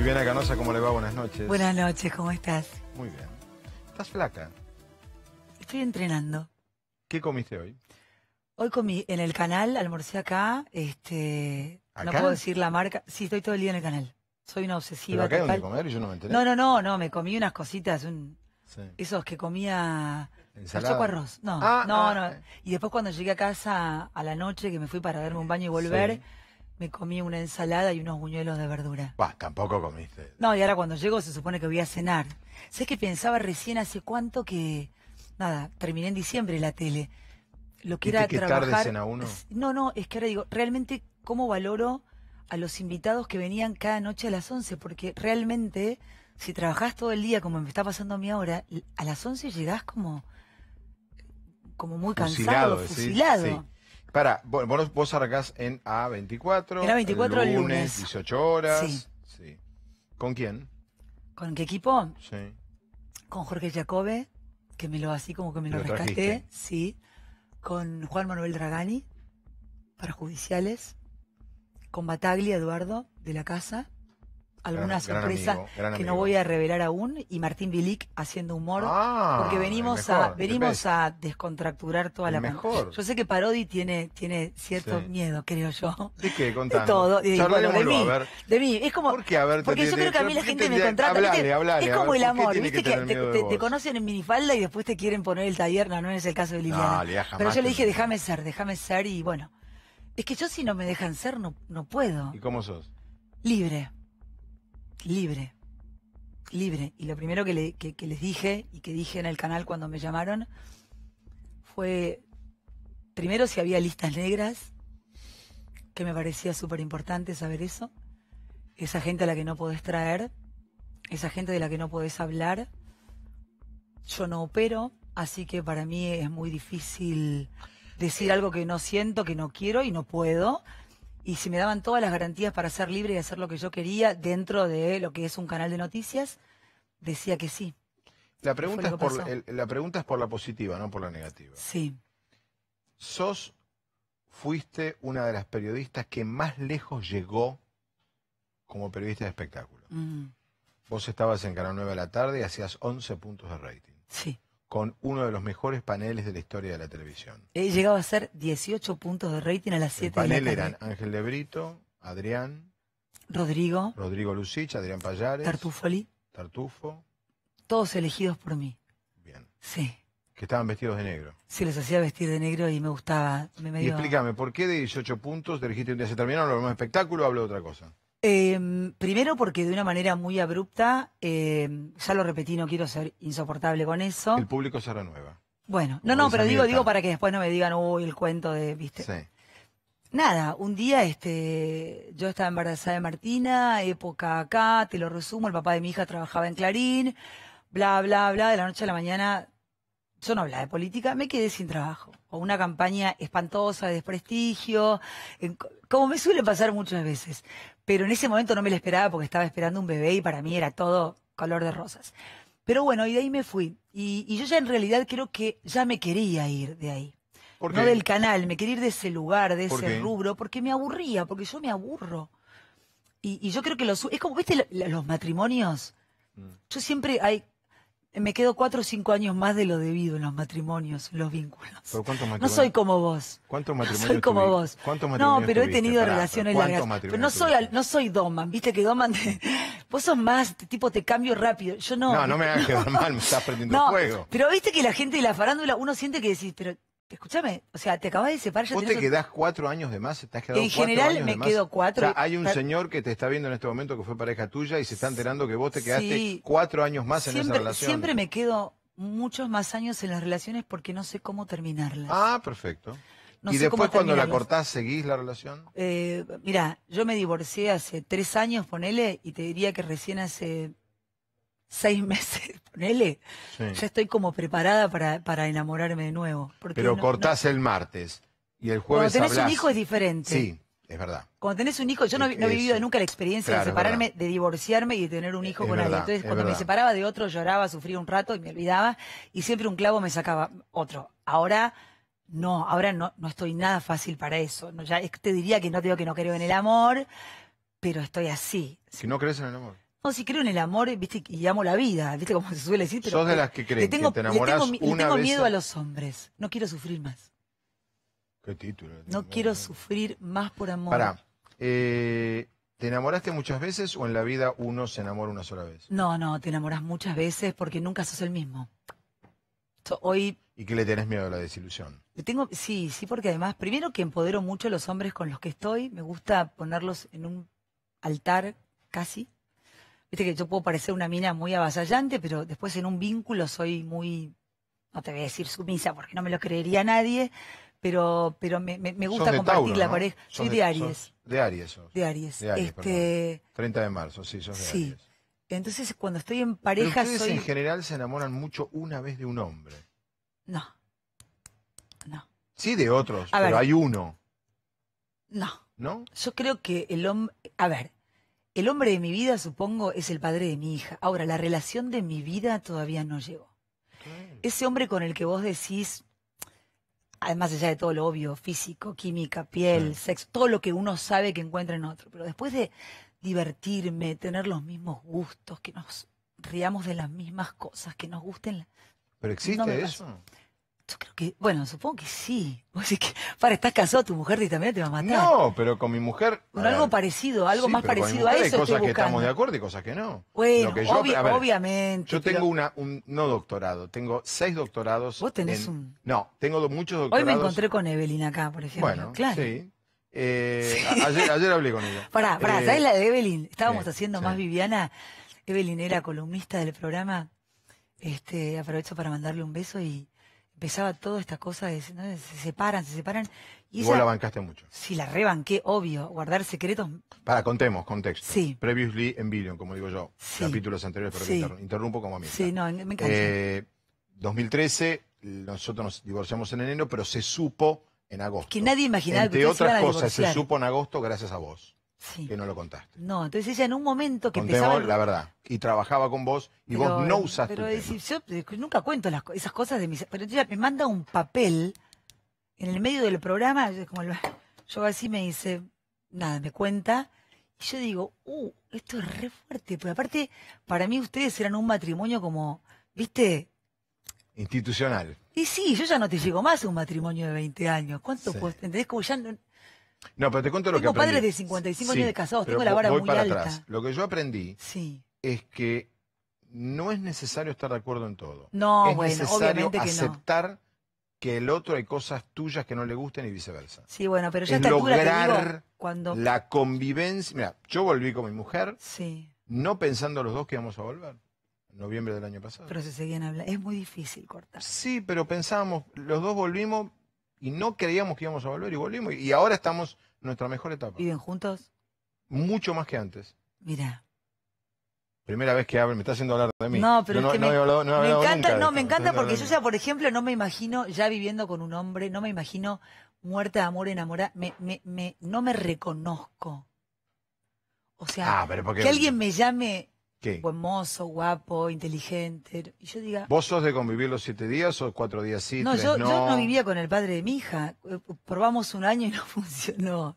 Viviana Canosa, ¿cómo le va? Buenas noches. Buenas noches, ¿cómo estás? Muy bien. ¿Estás flaca? Estoy entrenando. ¿Qué comiste hoy? Hoy comí en el canal, almorcé acá, este, ¿Acá? no puedo decir la marca, sí, estoy todo el día en el canal. Soy una obsesiva. acá hay comer y yo no me enteré. No, no, no, no, me comí unas cositas, esos que comía Choco arroz. No, ah, no, ah. no. Y después cuando llegué a casa a la noche, que me fui para darme un baño y volver, me comí una ensalada y unos buñuelos de verdura. Bah, tampoco comiste. No, y ahora cuando llego se supone que voy a cenar. Sé que pensaba recién hace cuánto que. Nada, terminé en diciembre la tele. Lo que era que trabajar. cena uno? No, no, es que ahora digo, realmente, ¿cómo valoro a los invitados que venían cada noche a las 11? Porque realmente, si trabajás todo el día, como me está pasando a mí ahora, a las 11 llegás como. como muy cansado, fusilado. Para, vos, arrancás en A24. Era 24 el lunes, 18 horas. Sí. ¿Con quién? ¿Con qué equipo? Sí. Con Jorge Jacobe, que me lo así como que me lo, rescaté. Sí. Con Juan Manuel Dragani, para judiciales. Con Bataglia, Eduardo, de la casa alguna sorpresa que no voy a revelar aún y Martín Bilic haciendo humor ah, porque venimos a venimos a descontracturar toda la mejor. Yo sé que Parodi tiene tiene cierto miedo, creo yo. ¿De qué? todo, de, mí, es como porque, yo creo que a mí la gente me contrata, es como el amor, te, conocen en minifalda y después te quieren poner el taller, no es el caso de Liliana. Pero yo le dije, "Déjame ser, déjame ser" y bueno, es que yo si no me dejan ser no no puedo. ¿Y cómo sos? Libre libre, libre. Y lo primero que, les dije y que dije en el canal cuando me llamaron fue, primero si había listas negras, que me parecía súper importante saber eso, esa gente a la que no podés traer, esa gente de la que no podés hablar. Yo no opero, así que para mí es muy difícil decir algo que no siento, que no quiero y no puedo y si me daban todas las garantías para ser libre y hacer lo que yo quería dentro de lo que es un canal de noticias, decía que sí. La pregunta, es por, la positiva, no por la negativa. Sí. ¿Sos, fuiste una de las periodistas que más lejos llegó como periodista de espectáculo? Mm. Vos estabas en Canal 9 de la tarde y hacías 11 puntos de rating. Sí con uno de los mejores paneles de la historia de la televisión. He llegado a ser 18 puntos de rating a las 7 de la tarde. El panel eran Ángel de Brito, Adrián, Rodrigo, Rodrigo Lucich, Adrián Payares, Tartufoli, Tartufo. Todos elegidos por mí. Bien. Sí. Que estaban vestidos de negro. Sí, les hacía vestir de negro y me gustaba. Y explícame, ¿por qué de 18 puntos elegiste un día se terminaron los demás espectáculo o habló de otra cosa? Em, primero porque de una manera muy abrupta, em, ya lo repetí, no quiero ser insoportable con eso. El público será renueva. Bueno, no, no, pero digo, digo para que después no me digan, uy, el cuento de, viste. Sí. Nada, un día este, yo estaba embarazada de Martina, época acá, te lo resumo, el papá de mi hija trabajaba en Clarín, bla, bla, bla, de la noche a la mañana yo no hablaba de política, me quedé sin trabajo. O una campaña espantosa de desprestigio, como me suele pasar muchas veces. Pero en ese momento no me lo esperaba porque estaba esperando un bebé y para mí era todo color de rosas. Pero bueno, y de ahí me fui. Y, yo ya en realidad creo que ya me quería ir de ahí. no del canal, me quería ir de ese lugar, de ese rubro, porque me aburría, porque yo me aburro. Y, yo creo que los... Es como, ¿viste los matrimonios? Mm. Yo siempre hay me quedo cuatro o cinco años más de lo debido en los matrimonios, los vínculos. ¿Pero matrimonios? No soy como vos. ¿Cuántos matrimonios? No soy como vos. ¿Cuántos matrimonios no, pero he tenido relaciones largas. Pero no soy, no soy Doman, viste que Doman, vos sos más, tipo te cambio rápido. Yo no. No, no me hagas quedar mal, me estás prendiendo no, juego Pero viste que la gente de la farándula, uno siente que decís, pero Escúchame, o sea, te acabas de separar. Ya Vos te quedás cuatro años de más, En general me quedo cuatro. O sea, hay un señor que te está viendo en este momento que fue pareja tuya y se está enterando que vos te quedaste cuatro años más en esa relación. Siempre me quedo muchos más años en las relaciones porque no sé cómo terminarlas. Ah, perfecto. ¿Y después cuando la cortás seguís la relación? Eh, mira, yo me divorcié hace tres años, ponele, y te diría que recién hace seis meses ponele, ya estoy como preparada para, enamorarme de nuevo. Pero cortás el martes y el jueves Cuando tenés un hijo es diferente. Sí, es verdad. Cuando tenés un hijo, yo no, he vivido nunca la experiencia de separarme, de divorciarme y de tener un hijo con alguien. Entonces, cuando me separaba de otro, lloraba, sufría un rato y me olvidaba, y siempre un clavo me sacaba otro. Ahora no, ahora no, no estoy nada fácil para eso. ya te diría que no digo que no creo en el amor, pero estoy así. Si no crees en el amor. No, si creo en el amor, eh, viste, y amo la vida, viste como se suele decir. Pero Sos de las que creen te enamorás tengo, tengo miedo a... los hombres. No quiero sufrir más. ¿Qué título? No, quiero sufrir más por amor. Pará. Eh, ¿Te enamoraste muchas veces o en la vida uno se enamora una sola vez? No, no, te enamoras muchas veces porque nunca sos el mismo. ¿Y qué le tenés miedo a la desilusión? tengo, sí, sí, porque además, primero que empodero mucho a los hombres con los que estoy, me gusta ponerlos en un altar casi Viste que yo puedo parecer una mina muy avasallante, pero después en un vínculo soy muy, no te voy a decir sumisa porque no me lo creería nadie, pero, pero me, gusta compartir la pareja. Soy de, Aries. De Aries. Sos. De Aries. 30 este, de marzo, sí, sos de sí. Entonces, cuando estoy en pareja, pero en general se enamoran mucho una vez de un hombre. No. No. Sí, de otros, pero hay uno. No. ¿No? Yo creo que el hombre. A ver, el hombre de mi vida, supongo, es el padre de mi hija. Ahora, la relación de mi vida todavía no llegó. Ese hombre con el que vos decís, además allá de todo lo obvio, físico, química, piel, sexo, todo lo que uno sabe que encuentra en otro, pero después de divertirme, tener los mismos gustos, que nos riamos de las mismas cosas, que nos gusten. ¿Pero existe eso? Yo creo que, bueno, supongo que sí. O que, para, estás casado, tu mujer y también te va a matar. No, pero con mi mujer. Con algo parecido, algo más parecido a eso. Hay cosas que estamos de acuerdo y cosas que no. Bueno, obviamente. Yo tengo una, un no doctorado, tengo seis doctorados. Vos tenés un. No, tengo muchos doctorados. Hoy me encontré con Evelyn acá, por ejemplo. Bueno, claro. Sí. Eh, ayer, hablé con ella. Pará, pará, eh, la de Evelyn? Estábamos haciendo más Viviana. Evelyn era columnista del programa. Este, aprovecho para mandarle un beso y empezaba toda esta cosa de se separan, se separan. Y, vos la bancaste mucho. Sí, la rebanqué, obvio. Guardar secretos. Para, contemos, contexto. Sí. Previously en Billion, como digo yo. Capítulos anteriores, pero interrumpo como a mí. Sí, no, me encanta. 2013, eh, nosotros nos divorciamos en enero, pero se supo en agosto. que nadie imaginaba de que otras se a cosas, se supo en agosto gracias a vos que no lo contaste. No, entonces ella en un momento que empezaba... la verdad, y trabajaba con vos y vos no usaste Pero decir yo eh, nunca cuento las, esas cosas de mis... Pero ella me manda un papel en el medio del programa, yo, como yo así me dice, nada, me cuenta, y yo digo, uh, esto es re fuerte, porque aparte, para mí ustedes eran un matrimonio como, viste... Institucional. Y sí, yo ya no te llego más a un matrimonio de 20 años. ¿Cuánto ¿Entendés? Como ya no, no, pero te cuento lo que aprendí. Tengo padres de 55 años de casados, tengo la vara voy muy para alta. Atrás. Lo que yo aprendí es que no es necesario estar de acuerdo en todo. No, es necesario aceptar que el otro hay cosas tuyas que no le gusten y viceversa. Sí, bueno, pero ya es lograr digo, cuando la convivencia. Mira, yo volví con mi mujer, no pensando los dos que íbamos a volver en noviembre del año pasado. Pero se seguían hablando. Es muy difícil cortar. Sí, pero pensábamos, los dos volvimos, y no creíamos que íbamos a volver y volvimos. Y ahora estamos en nuestra mejor etapa. ¿Viven juntos? Mucho más que antes. Mira. Primera vez que hablo, me está haciendo hablar de mí. No, pero no, me, encanta, no, me encanta porque yo sea por ejemplo, no me imagino ya viviendo con un hombre, no me imagino muerta de amor, enamorada, me, me, no me reconozco. O sea, ah, que alguien me llame ¿Qué? Buen guapo, inteligente. Y yo diga. ¿Vos sos de convivir los siete días o cuatro días sí? no, yo, no. vivía con el padre de mi hija. Eh, probamos un año y no funcionó.